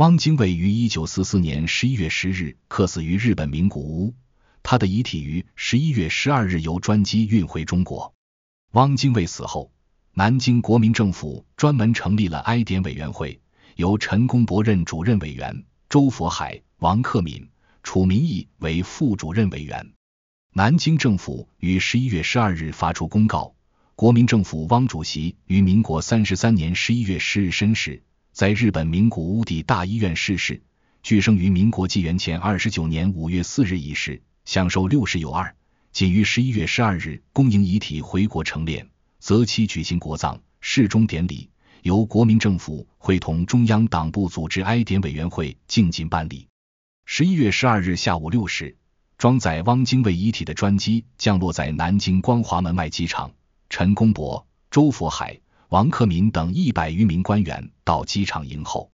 汪精卫于一九四四年十一月十日客死于日本名古屋，他的遗体于十一月十二日由专机运回中国。汪精卫死后，南京国民政府专门成立了哀典委员会，由陈公博任主任委员，周佛海、王克敏、楚民义为副主任委员。南京政府于十一月十二日发出公告：国民政府汪主席于民国三十三年十一月十日身世。在日本名古屋地大医院逝世，据生于民国纪元前二十九年五月四日一时，享受六十有二。仅于十一月十二日恭迎遗体回国成殓，择期举行国葬，事中典礼由国民政府会同中央党部组织哀典委员会静静办理。十一月十二日下午六时，装载汪精卫遗体的专机降落在南京光华门外机场。陈公博、周佛海。王克敏等一百余名官员到机场迎候。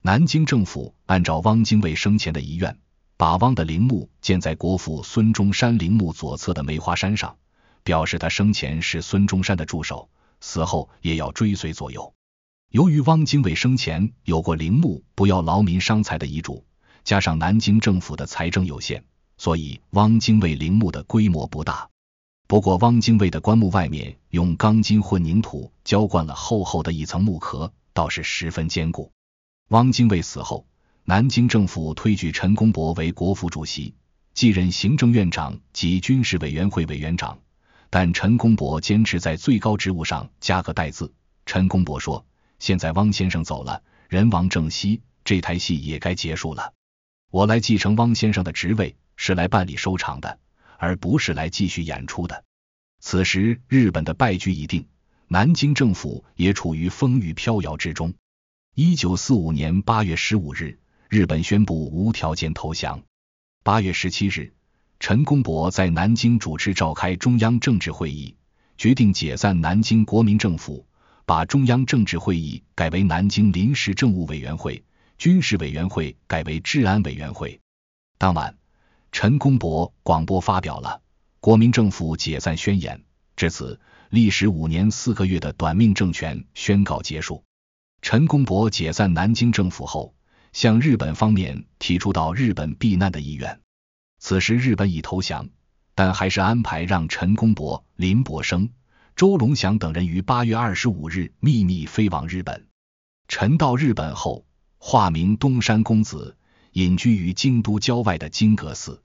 南京政府按照汪精卫生前的遗愿，把汪的陵墓建在国父孙中山陵墓左侧的梅花山上，表示他生前是孙中山的助手，死后也要追随左右。由于汪精卫生前有过“陵墓不要劳民伤财”的遗嘱，加上南京政府的财政有限，所以汪精卫陵墓的规模不大。不过，汪精卫的棺木外面用钢筋混凝土浇灌了厚厚的一层木壳，倒是十分坚固。汪精卫死后，南京政府推举陈公博为国副主席，继任行政院长及军事委员会委员长。但陈公博坚持在最高职务上加个“代”字。陈公博说：“现在汪先生走了，人亡政息，这台戏也该结束了。我来继承汪先生的职位，是来办理收场的。”而不是来继续演出的。此时，日本的败局已定，南京政府也处于风雨飘摇之中。一九四五年八月十五日，日本宣布无条件投降。八月十七日，陈公博在南京主持召开中央政治会议，决定解散南京国民政府，把中央政治会议改为南京临时政务委员会，军事委员会改为治安委员会。当晚。陈公博广播发表了国民政府解散宣言，至此，历时五年四个月的短命政权宣告结束。陈公博解散南京政府后，向日本方面提出到日本避难的意愿。此时日本已投降，但还是安排让陈公博、林伯生、周龙祥等人于八月二十五日秘密飞往日本。陈到日本后，化名东山公子，隐居于京都郊外的金阁寺。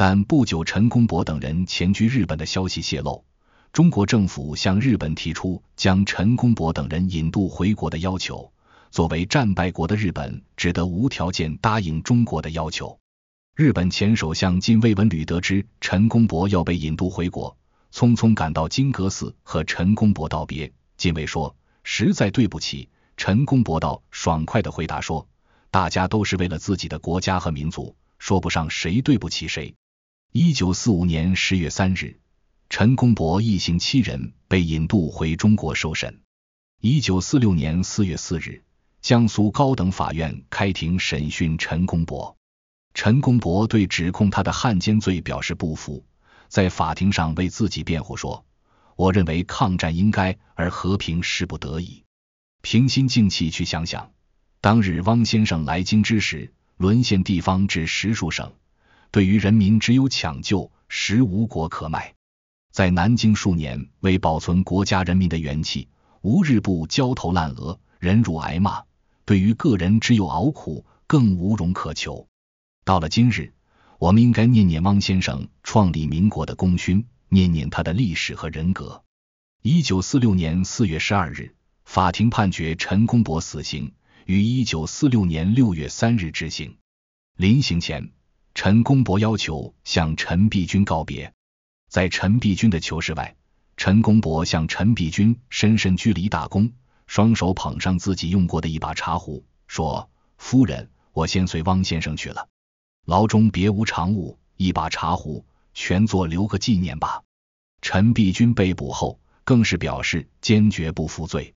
但不久，陈公博等人前居日本的消息泄露，中国政府向日本提出将陈公博等人引渡回国的要求。作为战败国的日本只得无条件答应中国的要求。日本前首相近卫文履得知陈公博要被引渡回国，匆匆赶到金阁寺和陈公博道别。近卫说：“实在对不起。”陈公博道爽快的回答说：“大家都是为了自己的国家和民族，说不上谁对不起谁。”一九四五年十月三日，陈公博一行七人被引渡回中国受审。一九四六年四月四日，江苏高等法院开庭审讯陈公博。陈公博对指控他的汉奸罪表示不服，在法庭上为自己辩护说：“我认为抗战应该，而和平是不得已。平心静气去想想，当日汪先生来京之时，沦陷地方至石数省。”对于人民，只有抢救，实无国可卖。在南京数年，为保存国家人民的元气，吴日不焦头烂额，忍辱挨骂。对于个人，只有熬苦，更无荣可求。到了今日，我们应该念念汪先生创立民国的功勋，念念他的历史和人格。一九四六年四月十二日，法庭判决陈公博死刑，于一九四六年六月三日执行。临刑前。陈公博要求向陈璧君告别，在陈璧君的囚室外，陈公博向陈璧君深深鞠了一大躬，双手捧上自己用过的一把茶壶，说：“夫人，我先随汪先生去了。牢中别无长物，一把茶壶，全作留个纪念吧。”陈璧君被捕后，更是表示坚决不负罪。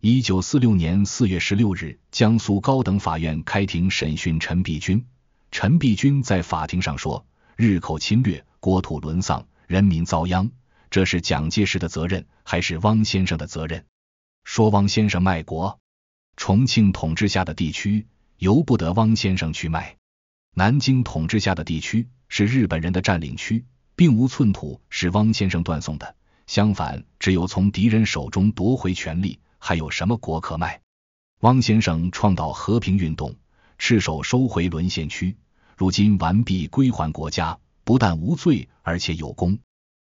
一九四六年四月十六日，江苏高等法院开庭审讯陈璧君。陈璧君在法庭上说：“日寇侵略，国土沦丧，人民遭殃，这是蒋介石的责任，还是汪先生的责任？”说汪先生卖国，重庆统治下的地区由不得汪先生去卖；南京统治下的地区是日本人的占领区，并无寸土是汪先生断送的。相反，只有从敌人手中夺回权力，还有什么国可卖？汪先生倡导和平运动。赤手收回沦陷区，如今完璧归还国家，不但无罪，而且有功。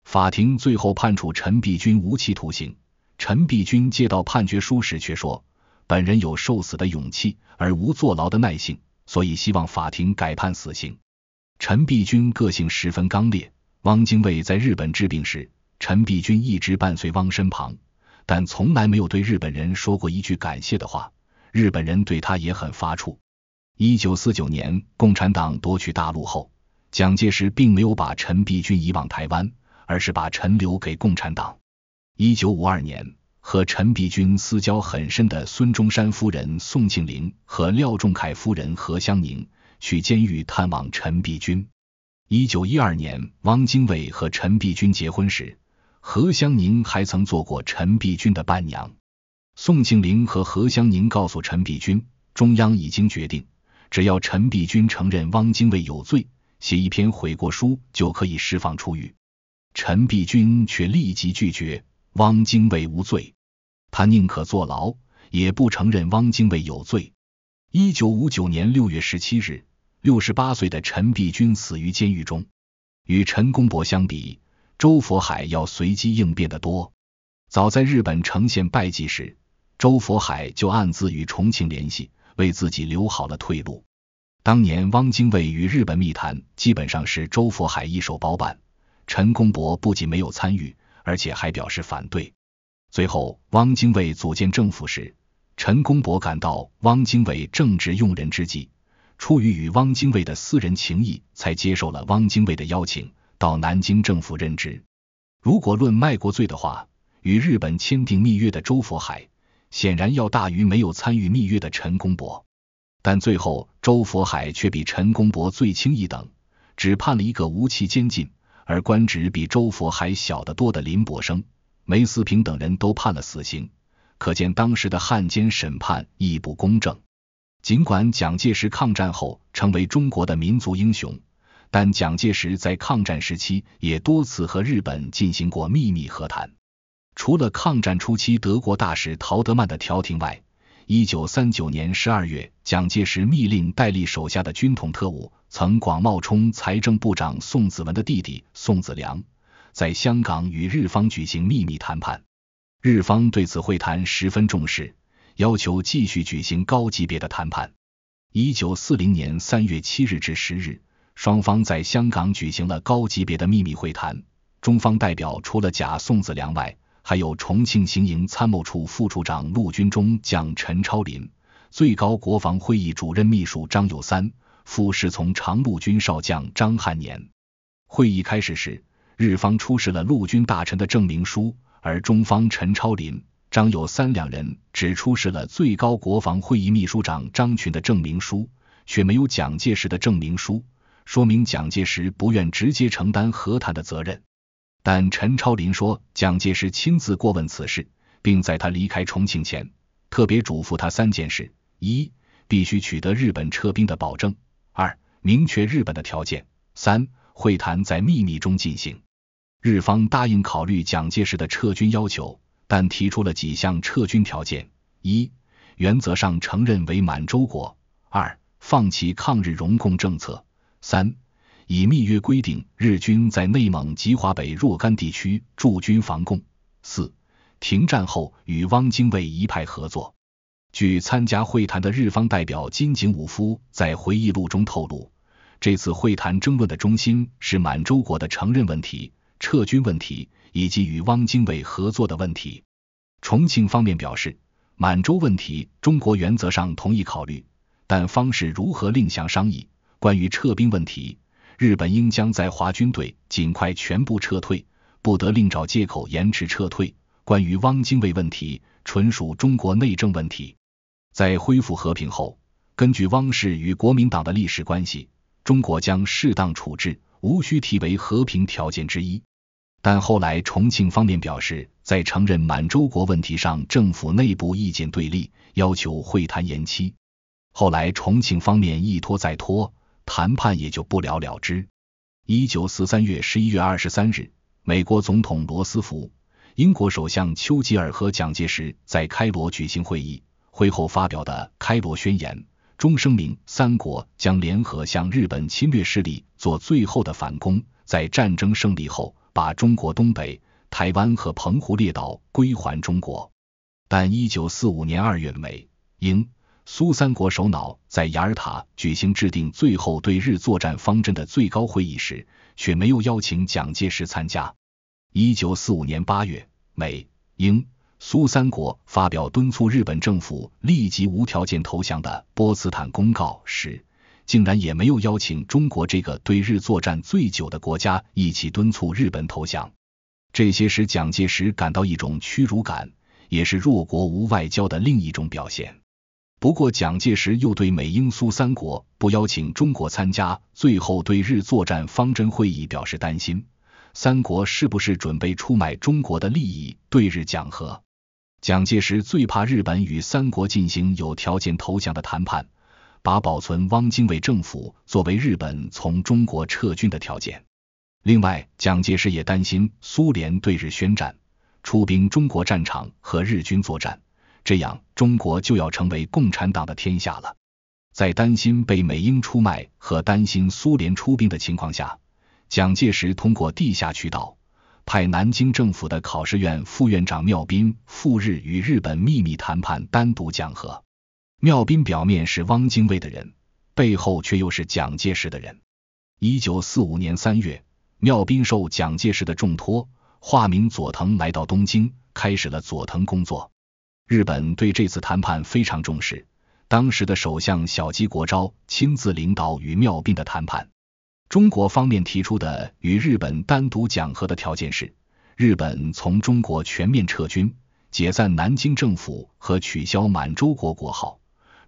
法庭最后判处陈璧君无期徒刑。陈璧君接到判决书时，却说：“本人有受死的勇气，而无坐牢的耐性，所以希望法庭改判死刑。”陈璧君个性十分刚烈。汪精卫在日本治病时，陈璧君一直伴随汪身旁，但从来没有对日本人说过一句感谢的话。日本人对他也很发怵。一九四九年，共产党夺取大陆后，蒋介石并没有把陈璧君移往台湾，而是把陈留给共产党。一九五二年，和陈璧君私交很深的孙中山夫人宋庆龄和廖仲恺夫人何香凝去监狱探望陈璧君。一九一二年，汪精卫和陈璧君结婚时，何香凝还曾做过陈璧君的伴娘。宋庆龄和何香凝告诉陈璧君，中央已经决定。只要陈璧君承认汪精卫有罪，写一篇悔过书就可以释放出狱。陈璧君却立即拒绝，汪精卫无罪，他宁可坐牢，也不承认汪精卫有罪。一九五九年六月十七日，六十八岁的陈璧君死于监狱中。与陈公博相比，周佛海要随机应变的多。早在日本呈现败绩时，周佛海就暗自与重庆联系。为自己留好了退路。当年汪精卫与日本密谈，基本上是周佛海一手包办。陈公博不仅没有参与，而且还表示反对。最后，汪精卫组建政府时，陈公博感到汪精卫正值用人之际，出于与汪精卫的私人情谊，才接受了汪精卫的邀请，到南京政府任职。如果论卖国罪的话，与日本签订密约的周佛海。显然要大于没有参与蜜月的陈公博，但最后周佛海却比陈公博罪轻一等，只判了一个无期监禁，而官职比周佛海小得多的林伯生、梅思平等人都判了死刑，可见当时的汉奸审判亦不公正。尽管蒋介石抗战后成为中国的民族英雄，但蒋介石在抗战时期也多次和日本进行过秘密和谈。除了抗战初期德国大使陶德曼的调停外，一九三九年十二月，蒋介石密令戴笠手下的军统特务曾广冒充财政部长宋子文的弟弟宋子良，在香港与日方举行秘密谈判。日方对此会谈十分重视，要求继续举行高级别的谈判。一九四零年三月七日至十日，双方在香港举行了高级别的秘密会谈。中方代表除了假宋子良外，还有重庆行营参谋处副处长陆军中将陈超林、最高国防会议主任秘书张友三、副侍从长陆军少将张汉年。会议开始时，日方出示了陆军大臣的证明书，而中方陈超林、张友三两人只出示了最高国防会议秘书长张群的证明书，却没有蒋介石的证明书，说明蒋介石不愿直接承担和谈的责任。但陈超林说，蒋介石亲自过问此事，并在他离开重庆前，特别嘱咐他三件事：一、必须取得日本撤兵的保证；二、明确日本的条件；三、会谈在秘密中进行。日方答应考虑蒋介石的撤军要求，但提出了几项撤军条件：一、原则上承认为满洲国；二、放弃抗日融共政策；三。以密约规定，日军在内蒙及华北若干地区驻军防共。四停战后与汪精卫一派合作。据参加会谈的日方代表金井武夫在回忆录中透露，这次会谈争论的中心是满洲国的承认问题、撤军问题以及与汪精卫合作的问题。重庆方面表示，满洲问题中国原则上同意考虑，但方式如何另想商议。关于撤兵问题。日本应将在华军队尽快全部撤退，不得另找借口延迟撤退。关于汪精卫问题，纯属中国内政问题。在恢复和平后，根据汪氏与国民党的历史关系，中国将适当处置，无需提为和平条件之一。但后来重庆方面表示，在承认满洲国问题上，政府内部意见对立，要求会谈延期。后来重庆方面一拖再拖。谈判也就不了了之。一九四三年十一月二十三日，美国总统罗斯福、英国首相丘吉尔和蒋介石在开罗举行会议，会后发表的《开罗宣言》中声明，三国将联合向日本侵略势力做最后的反攻，在战争胜利后，把中国东北、台湾和澎湖列岛归还中国。但一九四五年二月美英。苏三国首脑在雅尔塔举行制定最后对日作战方针的最高会议时，却没有邀请蒋介石参加。一九四五年八月，美、英、苏三国发表敦促日本政府立即无条件投降的波茨坦公告时，竟然也没有邀请中国这个对日作战最久的国家一起敦促日本投降。这些使蒋介石感到一种屈辱感，也是弱国无外交的另一种表现。不过，蒋介石又对美英苏三国不邀请中国参加最后对日作战方针会议表示担心，三国是不是准备出卖中国的利益，对日讲和？蒋介石最怕日本与三国进行有条件投降的谈判，把保存汪精卫政府作为日本从中国撤军的条件。另外，蒋介石也担心苏联对日宣战，出兵中国战场和日军作战，这样。中国就要成为共产党的天下了。在担心被美英出卖和担心苏联出兵的情况下，蒋介石通过地下渠道派南京政府的考试院副院长缪斌赴日与日本秘密谈判，单独讲和。缪斌表面是汪精卫的人，背后却又是蒋介石的人。一九四五年三月，缪斌受蒋介石的重托，化名佐藤来到东京，开始了佐藤工作。日本对这次谈判非常重视，当时的首相小矶国昭亲自领导与妙斌的谈判。中国方面提出的与日本单独讲和的条件是：日本从中国全面撤军、解散南京政府和取消满洲国国号，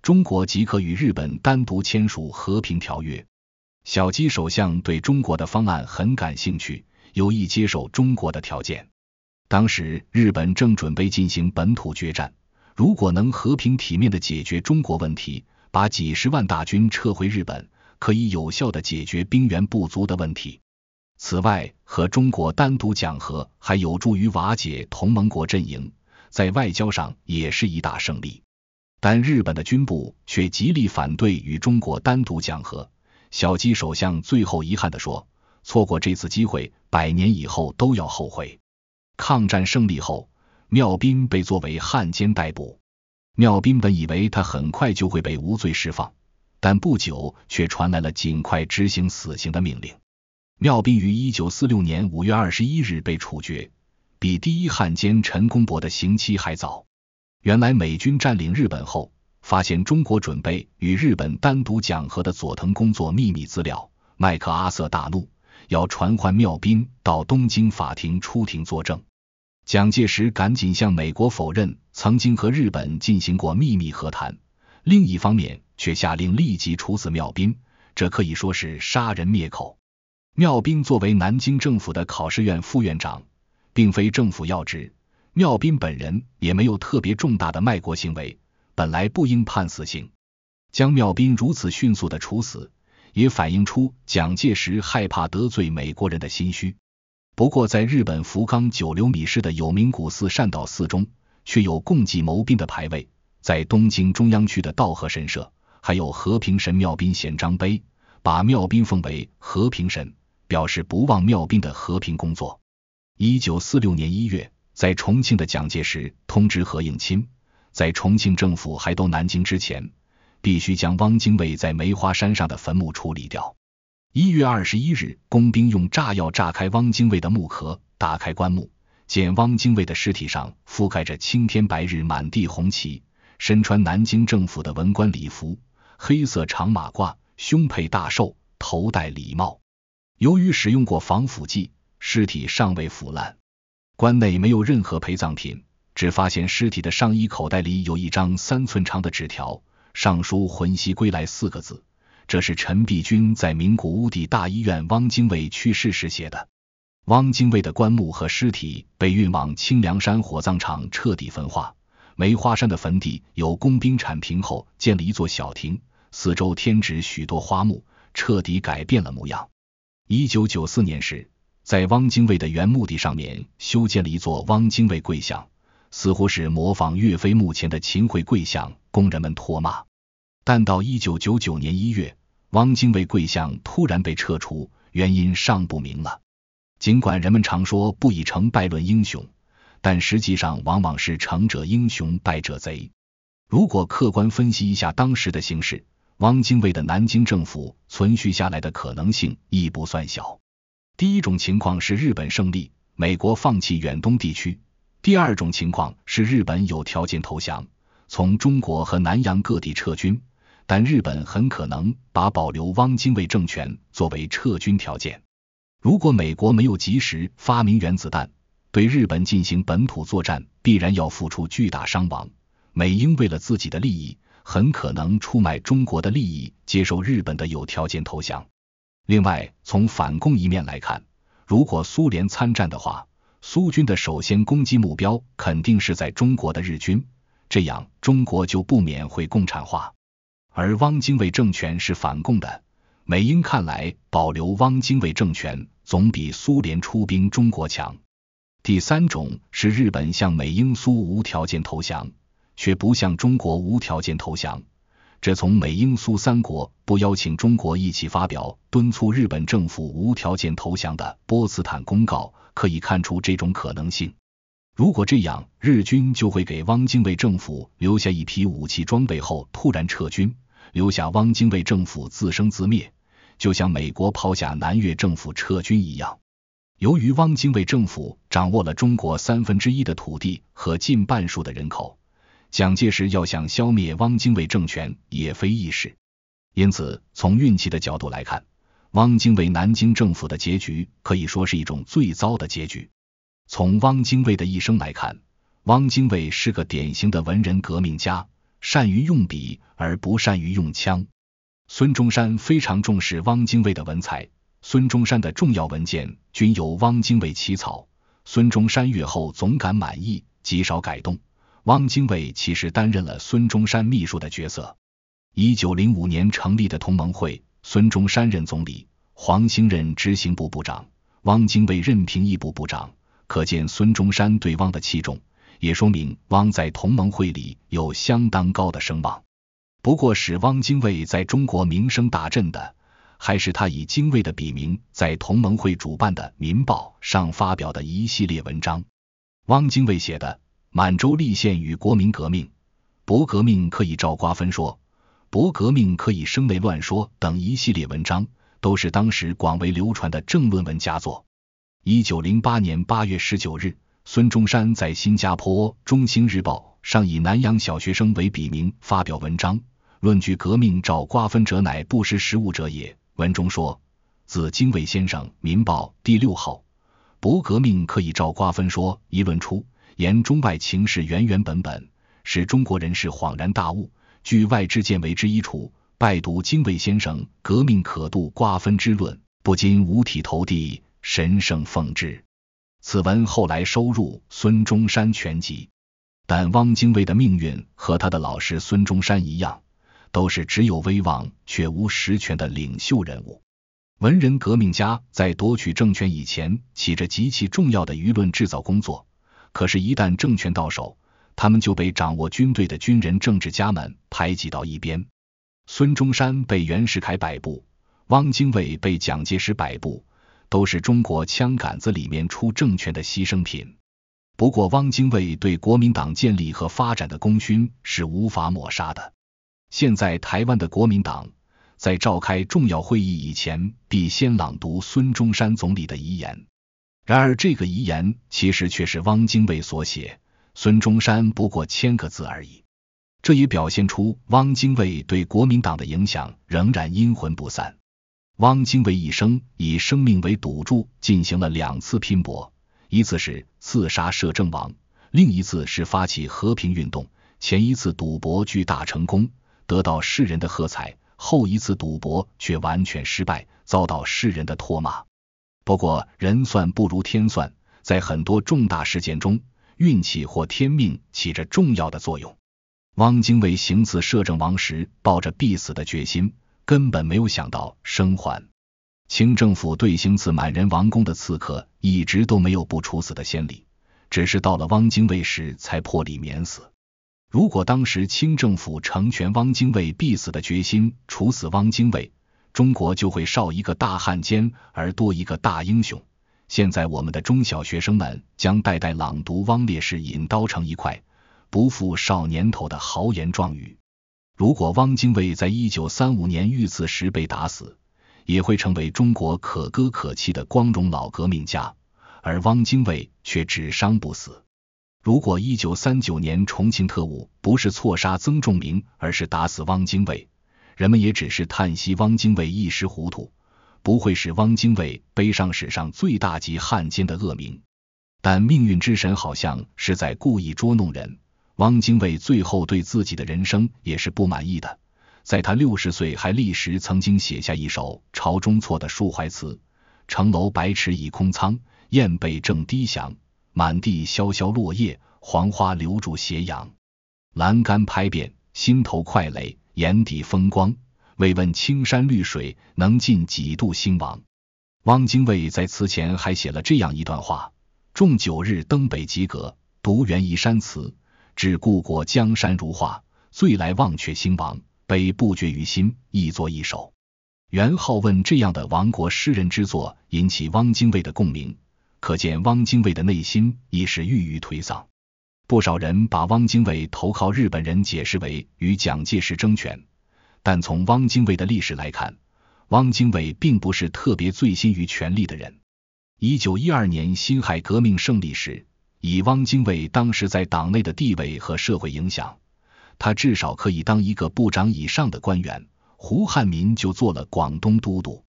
中国即可与日本单独签署和平条约。小矶首相对中国的方案很感兴趣，有意接受中国的条件。当时日本正准备进行本土决战，如果能和平体面的解决中国问题，把几十万大军撤回日本，可以有效的解决兵源不足的问题。此外，和中国单独讲和还有助于瓦解同盟国阵营，在外交上也是一大胜利。但日本的军部却极力反对与中国单独讲和。小矶首相最后遗憾的说：“错过这次机会，百年以后都要后悔。”抗战胜利后，缪斌被作为汉奸逮捕。缪斌本以为他很快就会被无罪释放，但不久却传来了尽快执行死刑的命令。缪斌于一九四六年五月二十一日被处决，比第一汉奸陈公博的刑期还早。原来美军占领日本后，发现中国准备与日本单独讲和的佐藤工作秘密资料，麦克阿瑟大怒，要传唤缪斌到东京法庭出庭作证。蒋介石赶紧向美国否认曾经和日本进行过秘密和谈，另一方面却下令立即处死缪斌，这可以说是杀人灭口。缪斌作为南京政府的考试院副院长，并非政府要职，缪斌本人也没有特别重大的卖国行为，本来不应判死刑。将缪斌如此迅速的处死，也反映出蒋介石害怕得罪美国人的心虚。不过，在日本福冈九流米市的有名古寺善道寺中，却有共济谋兵的牌位；在东京中央区的道贺神社，还有和平神妙兵显章碑，把妙兵奉为和平神，表示不忘妙兵的和平工作。一九四六年一月，在重庆的蒋介石通知何应钦，在重庆政府还都南京之前，必须将汪精卫在梅花山上的坟墓处理掉。一月二十一日，工兵用炸药炸开汪精卫的墓壳，打开棺木，见汪精卫的尸体上覆盖着青天白日满地红旗，身穿南京政府的文官礼服，黑色长马褂，胸佩大绶，头戴礼帽。由于使用过防腐剂，尸体尚未腐烂。棺内没有任何陪葬品，只发现尸体的上衣口袋里有一张三寸长的纸条，上书“魂兮归来”四个字。这是陈璧君在名古屋地大医院汪精卫去世时写的。汪精卫的棺木和尸体被运往清凉山火葬场彻底焚化。梅花山的坟地由工兵铲平后建了一座小亭，四周添植许多花木，彻底改变了模样。一九九四年时，在汪精卫的原墓地上面修建了一座汪精卫跪像，似乎是模仿岳飞墓前的秦桧跪像，供人们唾骂。但到一九九九年一月，汪精卫贵相突然被撤除，原因尚不明了。尽管人们常说不以成败论英雄，但实际上往往是成者英雄，败者贼。如果客观分析一下当时的形势，汪精卫的南京政府存续下来的可能性亦不算小。第一种情况是日本胜利，美国放弃远东地区；第二种情况是日本有条件投降，从中国和南洋各地撤军。但日本很可能把保留汪精卫政权作为撤军条件。如果美国没有及时发明原子弹，对日本进行本土作战，必然要付出巨大伤亡。美英为了自己的利益，很可能出卖中国的利益，接受日本的有条件投降。另外，从反共一面来看，如果苏联参战的话，苏军的首先攻击目标肯定是在中国的日军，这样中国就不免会共产化。而汪精卫政权是反共的，美英看来保留汪精卫政权总比苏联出兵中国强。第三种是日本向美英苏无条件投降，却不向中国无条件投降。这从美英苏三国不邀请中国一起发表敦促日本政府无条件投降的波茨坦公告可以看出这种可能性。如果这样，日军就会给汪精卫政府留下一批武器装备后突然撤军。留下汪精卫政府自生自灭，就像美国抛下南越政府撤军一样。由于汪精卫政府掌握了中国三分之一的土地和近半数的人口，蒋介石要想消灭汪精卫政权也非易事。因此，从运气的角度来看，汪精卫南京政府的结局可以说是一种最糟的结局。从汪精卫的一生来看，汪精卫是个典型的文人革命家。善于用笔而不善于用枪。孙中山非常重视汪精卫的文采，孙中山的重要文件均由汪精卫起草，孙中山阅后总感满意，极少改动。汪精卫其实担任了孙中山秘书的角色。一九零五年成立的同盟会，孙中山任总理，黄兴任执行部部长，汪精卫任评议部部长，可见孙中山对汪的器重。也说明汪在同盟会里有相当高的声望。不过，使汪精卫在中国名声大振的，还是他以精卫的笔名在同盟会主办的《民报》上发表的一系列文章。汪精卫写的《满洲立宪与国民革命》《博革命可以照瓜分说》《博革命可以生内乱说》等一系列文章，都是当时广为流传的政论文佳作。一九零八年八月十九日。孙中山在新加坡《中兴日报》上以“南洋小学生”为笔名发表文章，论据革命照瓜分者，乃不识时务者也。文中说：“自经纬先生《民报》第六号，驳革命可以照瓜分说一论出，言中外情势原原本本，使中国人士恍然大悟。据外之见为之一出，拜读经纬先生革命可度瓜分之论，不禁五体投地，神圣奉之。”此文后来收入《孙中山全集》，但汪精卫的命运和他的老师孙中山一样，都是只有威望却无实权的领袖人物。文人革命家在夺取政权以前，起着极其重要的舆论制造工作，可是，一旦政权到手，他们就被掌握军队的军人政治家们排挤到一边。孙中山被袁世凯摆布，汪精卫被蒋介石摆布。都是中国枪杆子里面出政权的牺牲品。不过，汪精卫对国民党建立和发展的功勋是无法抹杀的。现在，台湾的国民党在召开重要会议以前，必先朗读孙中山总理的遗言。然而，这个遗言其实却是汪精卫所写，孙中山不过签个字而已。这也表现出汪精卫对国民党的影响仍然阴魂不散。汪精卫一生以生命为赌注进行了两次拼搏，一次是刺杀摄政王，另一次是发起和平运动。前一次赌博巨大成功，得到世人的喝彩；后一次赌博却完全失败，遭到世人的唾骂。不过，人算不如天算，在很多重大事件中，运气或天命起着重要的作用。汪精卫行刺摄政王时，抱着必死的决心。根本没有想到生还。清政府对行刺满人王宫的刺客，一直都没有不处死的先例，只是到了汪精卫时才破例免死。如果当时清政府成全汪精卫必死的决心，处死汪精卫，中国就会少一个大汉奸而多一个大英雄。现在我们的中小学生们将代代朗读汪烈士“引刀成一块不负少年头”的豪言壮语。如果汪精卫在一九三五年遇刺时被打死，也会成为中国可歌可泣的光荣老革命家；而汪精卫却只伤不死。如果一九三九年重庆特务不是错杀曾仲明，而是打死汪精卫，人们也只是叹息汪精卫一时糊涂，不会使汪精卫背上史上最大级汉奸的恶名。但命运之神好像是在故意捉弄人。汪精卫最后对自己的人生也是不满意的，在他六十岁还立时曾经写下一首《朝中错》的抒怀词：“城楼白池已空仓，雁背正低翔。满地萧萧落叶，黄花留住斜阳。栏杆拍遍，心头快垒，眼底风光。未问青山绿水，能尽几度兴亡。”汪精卫在词前还写了这样一段话：“重九日登北极阁，独原一山词。”只故国江山如画，醉来忘却兴亡，悲不绝于心，亦作一首。元好问这样的亡国诗人之作，引起汪精卫的共鸣，可见汪精卫的内心已是郁郁颓丧。不少人把汪精卫投靠日本人解释为与蒋介石争权，但从汪精卫的历史来看，汪精卫并不是特别醉心于权力的人。一九一二年辛亥革命胜利时。以汪精卫当时在党内的地位和社会影响，他至少可以当一个部长以上的官员。胡汉民就做了广东都督。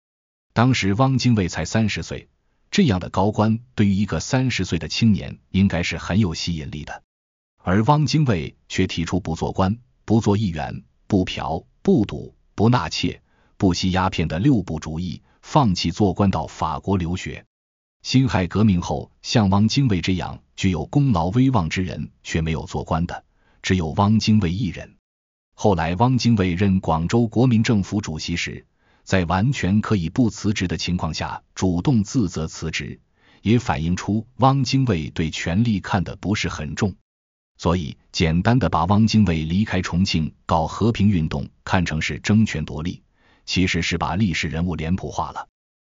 当时汪精卫才三十岁，这样的高官对于一个三十岁的青年应该是很有吸引力的。而汪精卫却提出不做官、不做议员、不嫖、不赌、不纳妾、不吸鸦片的六不主意，放弃做官，到法国留学。辛亥革命后，像汪精卫这样具有功劳威望之人却没有做官的，只有汪精卫一人。后来，汪精卫任广州国民政府主席时，在完全可以不辞职的情况下，主动自责辞职，也反映出汪精卫对权力看得不是很重。所以，简单的把汪精卫离开重庆搞和平运动看成是争权夺利，其实是把历史人物脸谱化了。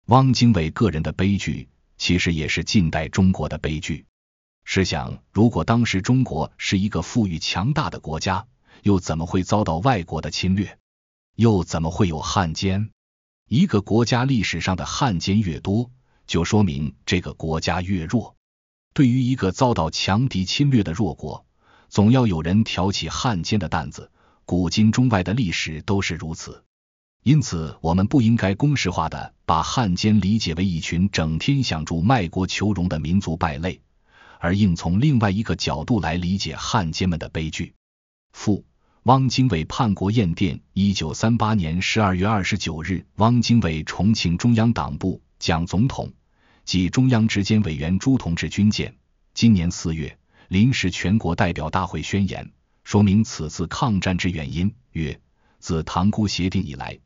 汪精卫个人的悲剧。其实也是近代中国的悲剧。试想，如果当时中国是一个富裕强大的国家，又怎么会遭到外国的侵略？又怎么会有汉奸？一个国家历史上的汉奸越多，就说明这个国家越弱。对于一个遭到强敌侵略的弱国，总要有人挑起汉奸的担子。古今中外的历史都是如此。因此，我们不应该公式化的把汉奸理解为一群整天想住卖国求荣的民族败类，而应从另外一个角度来理解汉奸们的悲剧。附：汪精卫叛国验电，一九三八年十二月二十九日，汪精卫重庆中央党部蒋总统及中央执监委员朱同志军舰，今年四月临时全国代表大会宣言，说明此次抗战之原因，曰：自塘沽协定以来。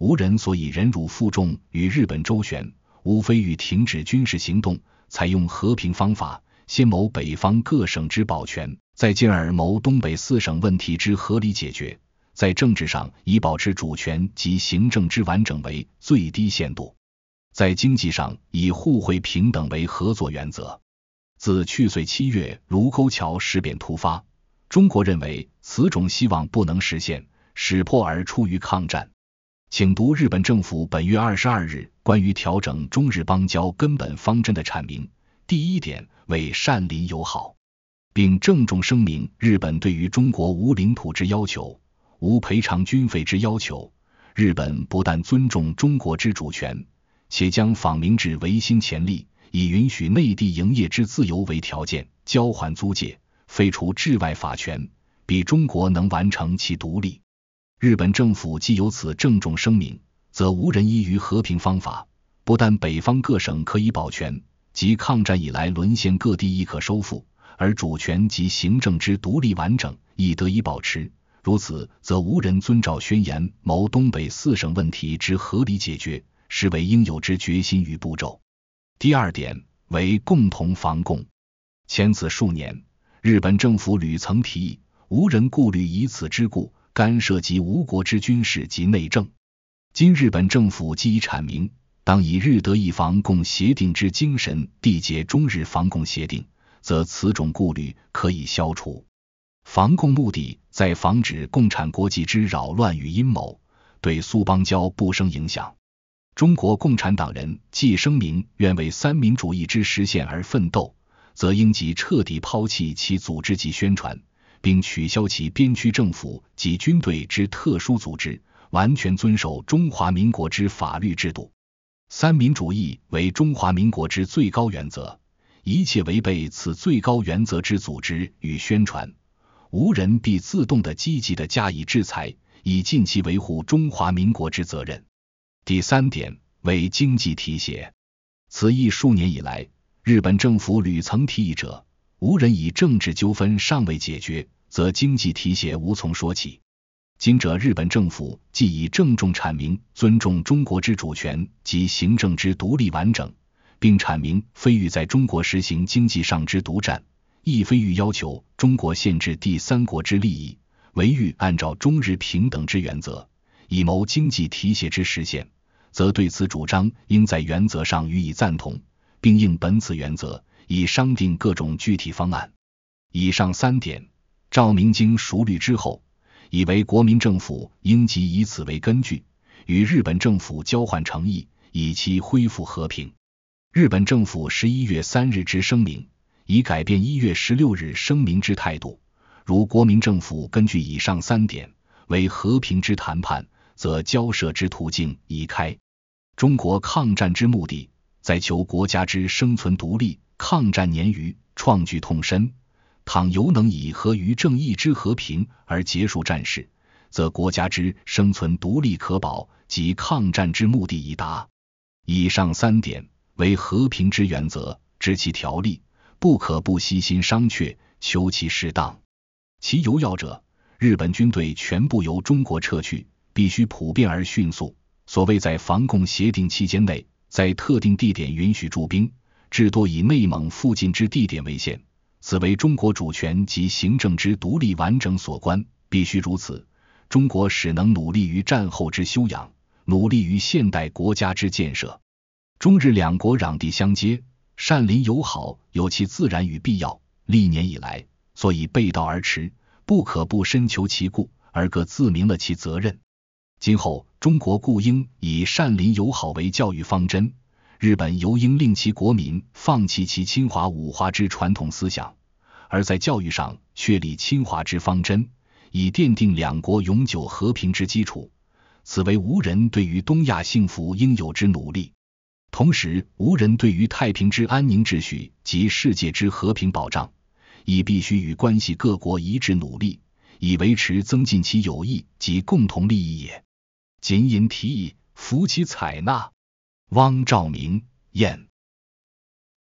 无人所以忍辱负重与日本周旋，无非欲停止军事行动，采用和平方法，先谋北方各省之保全，再进而谋东北四省问题之合理解决。在政治上，以保持主权及行政之完整为最低限度；在经济上，以互惠平等为合作原则。自去岁七月卢沟桥事变突发，中国认为此种希望不能实现，使破而出于抗战。请读日本政府本月二十二日关于调整中日邦交根本方针的阐明。第一点为善邻友好，并郑重声明：日本对于中国无领土之要求，无赔偿军费之要求。日本不但尊重中国之主权，且将仿明治维新潜力以允许内地营业之自由为条件，交还租界，废除治外法权，比中国能完成其独立。日本政府既由此郑重声明，则无人依于和平方法，不但北方各省可以保全，即抗战以来沦陷各地亦可收复，而主权及行政之独立完整亦得以保持。如此，则无人遵照宣言谋东北四省问题之合理解决，视为应有之决心与步骤。第二点为共同防共。前此数年，日本政府屡曾提议，无人顾虑以此之故。干涉及无国之军事及内政。今日本政府既已阐明，当以日德一防共协定之精神缔结中日防共协定，则此种顾虑可以消除。防共目的在防止共产国际之扰乱与阴谋，对苏邦交不生影响。中国共产党人既声明愿为三民主义之实现而奋斗，则应即彻底抛弃其组织及宣传。并取消其边区政府及军队之特殊组织，完全遵守中华民国之法律制度。三民主义为中华民国之最高原则，一切违背此最高原则之组织与宣传，无人必自动的积极的加以制裁，以尽其维护中华民国之责任。第三点为经济提携，此役数年以来，日本政府屡曾提议者。无人以政治纠纷尚未解决，则经济提携无从说起。今者日本政府既已郑重阐明尊重中国之主权及行政之独立完整，并阐明非欲在中国实行经济上之独占，亦非欲要求中国限制第三国之利益，唯欲按照中日平等之原则，以谋经济提携之实现，则对此主张应在原则上予以赞同，并应本此原则。以商定各种具体方案。以上三点，赵明经熟虑之后，以为国民政府应即以此为根据，与日本政府交换诚意，以期恢复和平。日本政府十一月三日之声明，已改变一月十六日声明之态度。如国民政府根据以上三点为和平之谈判，则交涉之途径已开。中国抗战之目的，在求国家之生存独立。抗战年余，创巨痛深。倘犹能以和于正义之和平而结束战事，则国家之生存独立可保，及抗战之目的已达。以上三点为和平之原则，知其条例，不可不悉心商榷，求其适当。其尤要者，日本军队全部由中国撤去，必须普遍而迅速。所谓在防共协定期间内，在特定地点允许驻兵。至多以内蒙附近之地点为限，此为中国主权及行政之独立完整所关，必须如此。中国始能努力于战后之修养，努力于现代国家之建设。中日两国壤地相接，善邻友好有其自然与必要。历年以来，所以背道而驰，不可不深求其故，而各自明了其责任。今后中国固应以善邻友好为教育方针。日本尤应令其国民放弃其侵华五华之传统思想，而在教育上确立侵华之方针，以奠定两国永久和平之基础。此为无人对于东亚幸福应有之努力。同时，无人对于太平之安宁秩序及世界之和平保障，亦必须与关系各国一致努力，以维持增进其友谊及共同利益也。谨引提议，服其采纳。汪兆铭，燕。